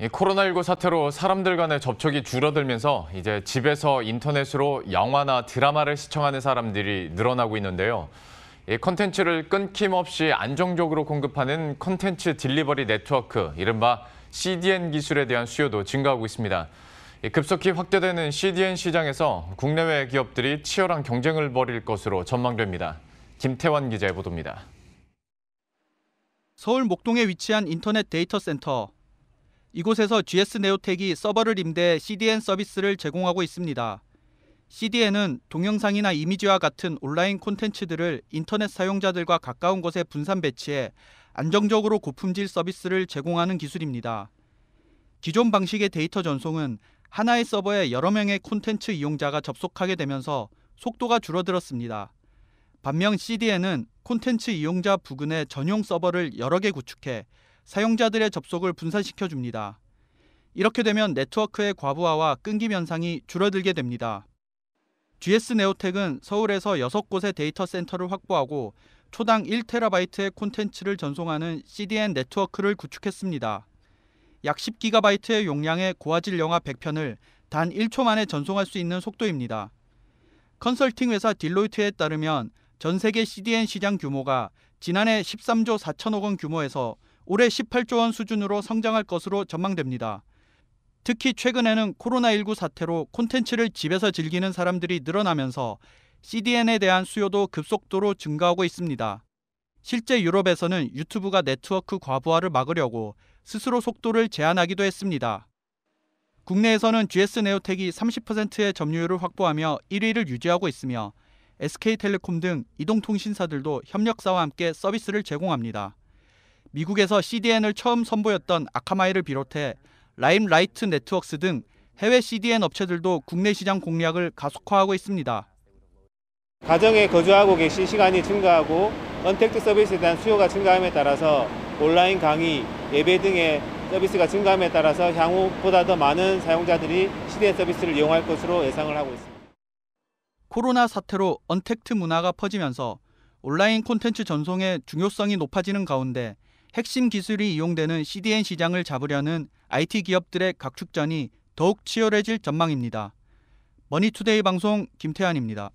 코로나19 사태로 사람들 간의 접촉이 줄어들면서 이제 집에서 인터넷으로 영화나 드라마를 시청하는 사람들이 늘어나고 있는데요. 이 컨텐츠를 끊김없이 안정적으로 공급하는 컨텐츠 딜리버리 네트워크, 이른바 CDN 기술에 대한 수요도 증가하고 있습니다. 급속히 확대되는 CDN 시장에서 국내외 기업들이 치열한 경쟁을 벌일 것으로 전망됩니다. 김태환 기자의 보도입니다. 서울 목동에 위치한 인터넷 데이터 센터. 이곳에서 GS 네오텍이 서버를 임대 CDN 서비스를 제공하고 있습니다. CDN은 동영상이나 이미지와 같은 온라인 콘텐츠들을 인터넷 사용자들과 가까운 곳에 분산 배치해 안정적으로 고품질 서비스를 제공하는 기술입니다. 기존 방식의 데이터 전송은 하나의 서버에 여러 명의 콘텐츠 이용자가 접속하게 되면서 속도가 줄어들었습니다. 반면 CDN은 콘텐츠 이용자 부근에 전용 서버를 여러 개 구축해 사용자들의 접속을 분산시켜 줍니다. 이렇게 되면 네트워크의 과부하와 끊김 현상이 줄어들게 됩니다. GS 네오텍은 서울에서 6곳의 데이터 센터를 확보하고 초당 1TB의 콘텐츠를 전송하는 CDN 네트워크를 구축했습니다. 약 10GB의 용량의 고화질 영화 100편을 단 1초 만에 전송할 수 있는 속도입니다. 컨설팅 회사 딜로이트에 따르면 전 세계 CDN 시장 규모가 지난해 13조 4천억 원 규모에서 올해 18조 원 수준으로 성장할 것으로 전망됩니다. 특히 최근에는 코로나19 사태로 콘텐츠를 집에서 즐기는 사람들이 늘어나면서 CDN에 대한 수요도 급속도로 증가하고 있습니다. 실제 유럽에서는 유튜브가 네트워크 과부하를 막으려고 스스로 속도를 제한하기도 했습니다. 국내에서는 GS 네오텍이 30%의 점유율을 확보하며 1위를 유지하고 있으며 SK텔레콤 등 이동통신사들도 협력사와 함께 서비스를 제공합니다. 미국에서 CDN을 처음 선보였던 아카마이를 비롯해 라임라이트 네트웍스 등 해외 CDN 업체들도 국내 시장 공략을 가속화하고 있습니다. 가정에 거주하고 계신 시간이 증가하고 언택트 서비스에 대한 수요가 증가함에 따라서 온라인 강의, 예배 등의 서비스가 증가함에 따라서 향후보다 더 많은 사용자들이 CDN 서비스를 이용할 것으로 예상을 하고 있습니다. 코로나 사태로 언택트 문화가 퍼지면서 온라인 콘텐츠 전송의 중요성이 높아지는 가운데 핵심 기술이 이용되는 CDN 시장을 잡으려는 IT 기업들의 각축전이 더욱 치열해질 전망입니다. 머니투데이 방송 김태환입니다.